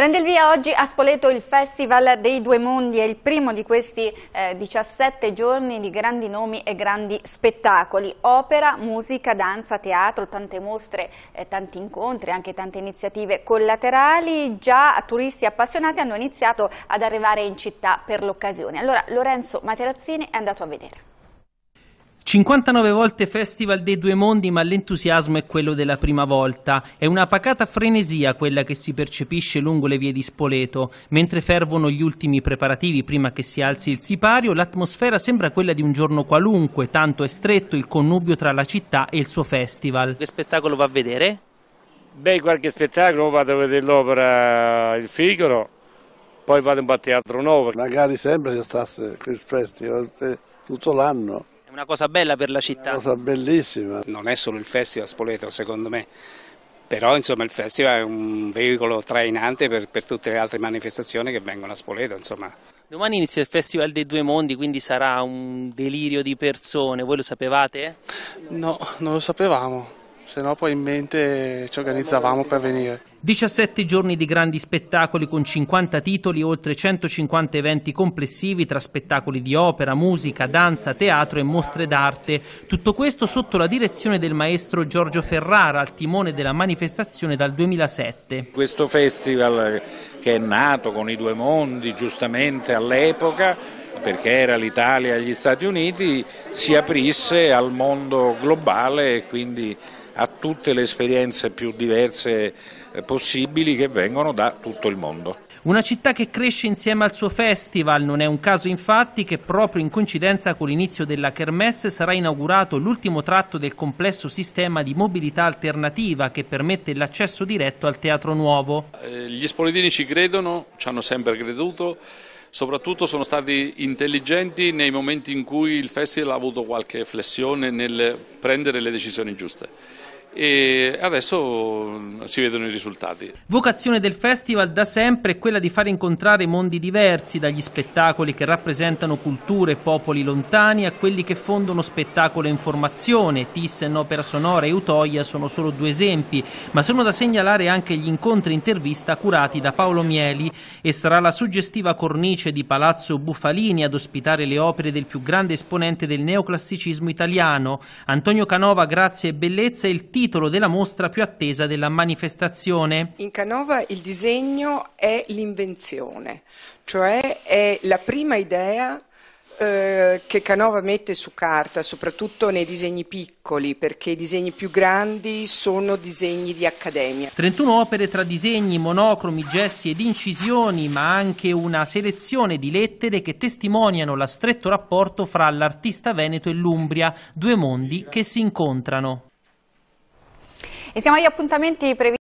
Prende il via oggi a Spoleto il Festival dei Due Mondi, è il primo di questi eh, 17 giorni di grandi nomi e grandi spettacoli, opera, musica, danza, teatro, tante mostre, eh, tanti incontri, anche tante iniziative collaterali, già turisti appassionati hanno iniziato ad arrivare in città per l'occasione. Allora Lorenzo Materazzini è andato a vedere. 59 volte Festival dei Due Mondi, ma l'entusiasmo è quello della prima volta. È una pacata frenesia quella che si percepisce lungo le vie di Spoleto. Mentre fervono gli ultimi preparativi prima che si alzi il sipario, l'atmosfera sembra quella di un giorno qualunque, tanto è stretto il connubio tra la città e il suo festival. Che spettacolo va a vedere? Beh, qualche spettacolo, vado a vedere l'opera Il Figaro, poi vado un teatro nuovo. Magari sempre ci stasse questo festival tutto l'anno una cosa bella per la città. Una cosa bellissima. Non è solo il Festival Spoleto secondo me, però insomma, il Festival è un veicolo trainante per, per tutte le altre manifestazioni che vengono a Spoleto. Insomma. Domani inizia il Festival dei Due Mondi, quindi sarà un delirio di persone, voi lo sapevate? No, non lo sapevamo se no poi in mente ci organizzavamo per venire. 17 giorni di grandi spettacoli con 50 titoli, oltre 150 eventi complessivi tra spettacoli di opera, musica, danza, teatro e mostre d'arte. Tutto questo sotto la direzione del maestro Giorgio Ferrara al timone della manifestazione dal 2007. Questo festival che è nato con i due mondi giustamente all'epoca perché era l'Italia e gli Stati Uniti, si aprisse al mondo globale e quindi a tutte le esperienze più diverse eh, possibili che vengono da tutto il mondo. Una città che cresce insieme al suo festival, non è un caso infatti che proprio in coincidenza con l'inizio della Kermesse sarà inaugurato l'ultimo tratto del complesso sistema di mobilità alternativa che permette l'accesso diretto al Teatro Nuovo. Eh, gli spoletini ci credono, ci hanno sempre creduto, soprattutto sono stati intelligenti nei momenti in cui il festival ha avuto qualche flessione nel prendere le decisioni giuste e adesso mm, si vedono i risultati. Vocazione del festival da sempre è quella di far incontrare mondi diversi, dagli spettacoli che rappresentano culture e popoli lontani a quelli che fondono spettacolo e informazione. Thyssen, Opera Sonora e Utoia sono solo due esempi, ma sono da segnalare anche gli incontri intervista curati da Paolo Mieli e sarà la suggestiva cornice di Palazzo Bufalini ad ospitare le opere del più grande esponente del neoclassicismo italiano. Antonio Canova, Grazie e Bellezza e il titolo titolo della mostra più attesa della manifestazione. In Canova il disegno è l'invenzione, cioè è la prima idea eh, che Canova mette su carta, soprattutto nei disegni piccoli, perché i disegni più grandi sono disegni di accademia. 31 opere tra disegni, monocromi, gessi ed incisioni, ma anche una selezione di lettere che testimoniano lo stretto rapporto fra l'artista veneto e l'Umbria, due mondi che si incontrano. E siamo agli appuntamenti previsti.